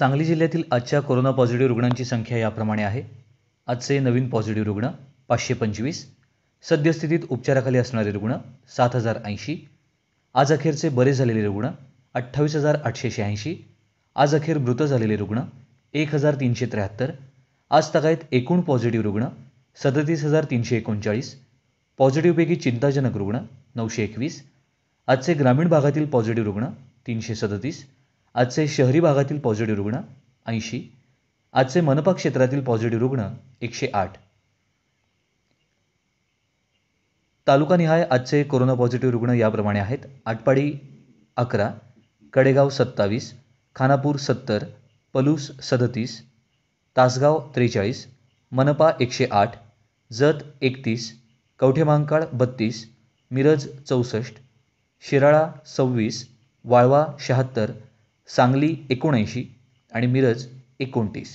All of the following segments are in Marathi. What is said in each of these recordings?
सांगली जिल्ह्यातील आजच्या कोरोना पॉझिटिव्ह रुग्णांची संख्या याप्रमाणे आहे आजचे नवीन पॉझिटिव्ह रुग्ण पाचशे पंचवीस सद्यस्थितीत उपचाराखाली असणारे रुग्ण सात हजार ऐंशी आज अखेरचे बरे झालेले रुग्ण अठ्ठावीस हजार आठशे शहाऐंशी आज अखेर मृत झालेले रुग्ण एक हजार तीनशे त्र्याहत्तर आज तगायत एकूण पॉझिटिव्ह रुग्ण सदतीस हजार तीनशे एकोणचाळीस पॉझिटिव्हपैकी चिंताजनक रुग्ण नऊशे एकवीस आजचे ग्रामीण भागातील पॉझिटिव्ह रुग्ण तीनशे सदतीस आजचे शहरी भागातील पॉझिटिव्ह रुग्ण ऐंशी आजचे मनपा क्षेत्रातील पॉझिटिव्ह रुग्ण एकशे आठ तालुकानिहाय आजचे कोरोना पॉझिटिव्ह रुग्ण याप्रमाणे आहेत आटपाडी अकरा कडेगाव सत्तावीस खानापूर सत्तर पलूस सदतीस तासगाव त्रेचाळीस मनपा एकशे आठ जत एकतीस कवठेमांकाळ बत्तीस मिरज चौसष्ट शिराळा सव्वीस वाळवा शहात्तर सांगली एकोणऐंशी आणि मिरज एकोणतीस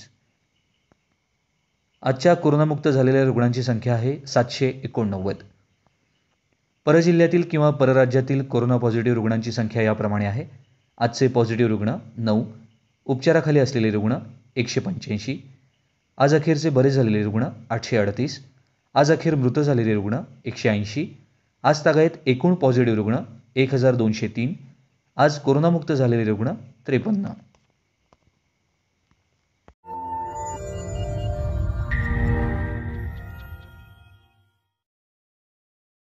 आजच्या कोरोनामुक्त झालेल्या रुग्णांची संख्या आहे सातशे एकोणनव्वद परजिल्ह्यातील किंवा परराज्यातील कोरोना पॉझिटिव्ह रुग्णांची संख्या याप्रमाणे आहे आजचे पॉझिटिव्ह रुग्ण नऊ उपचाराखाली असलेले रुग्ण एकशे पंच्याऐंशी आज अखेरचे बरे झालेले रुग्ण आठशे अडतीस आज अखेर मृत झालेले रुग्ण एकशे ऐंशी आज तागायत एकूण पॉझिटिव्ह रुग्ण एक हजार दोनशे तीन आज कोरोनामुक्त झालेले रुग्ण त्रेपन्न